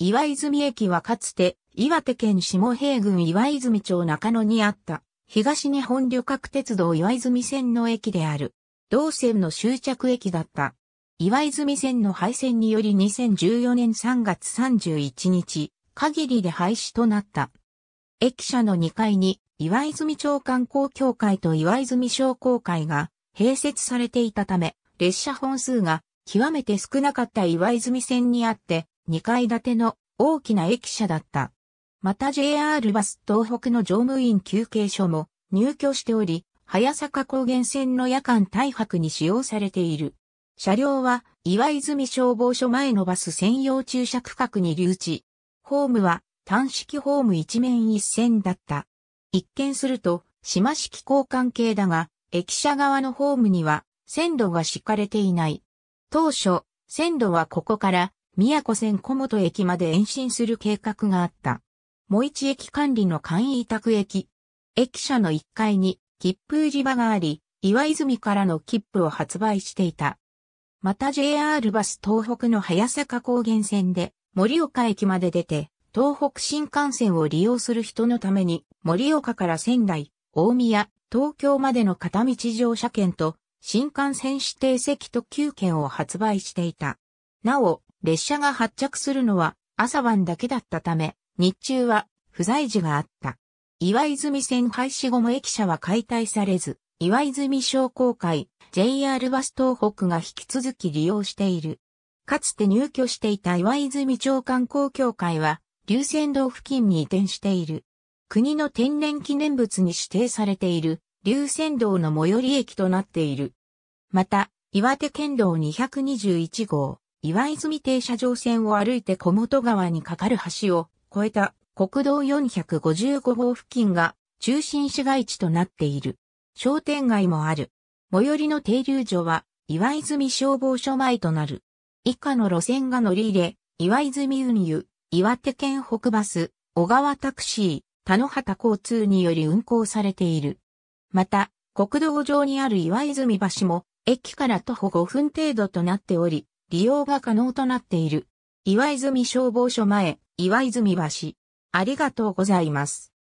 岩泉駅はかつて岩手県下平郡岩泉町中野にあった東日本旅客鉄道岩泉線の駅である。同線の終着駅だった。岩泉線の廃線により2014年3月31日限りで廃止となった。駅舎の2階に岩泉町観光協会と岩泉商工会が併設されていたため、列車本数が極めて少なかった岩泉線にあって、2階建ての大きな駅舎だった。また JR バス東北の乗務員休憩所も入居しており、早坂高原線の夜間大白に使用されている。車両は岩泉消防署前のバス専用駐車区画に留置。ホームは単式ホーム一面一線だった。一見すると島式交換系だが、駅舎側のホームには線路が敷かれていない。当初、線路はここから宮古線小本駅まで延伸する計画があった。もう一駅管理の簡易委託駅。駅舎の1階に切符売り場があり、岩泉からの切符を発売していた。また JR バス東北の早坂高原線で森岡駅まで出て、東北新幹線を利用する人のために、森岡から仙台、大宮、東京までの片道乗車券と、新幹線指定席特急券を発売していた。なお、列車が発着するのは朝晩だけだったため、日中は不在時があった。岩泉線廃止後も駅舎は解体されず、岩泉商工会、JR バス東北が引き続き利用している。かつて入居していた岩泉町観光協会は、流泉道付近に移転している。国の天然記念物に指定されている、流泉道の最寄り駅となっている。また、岩手県道221号、岩泉停車場線を歩いて小本川に架かる橋を越えた国道455号付近が中心市街地となっている。商店街もある。最寄りの停留所は岩泉消防署前となる。以下の路線が乗り入れ、岩泉運輸、岩手県北バス、小川タクシー、田野畑交通により運行されている。また、国道上にある岩泉橋も、駅から徒歩5分程度となっており、利用が可能となっている。岩泉消防署前、岩泉橋。ありがとうございます。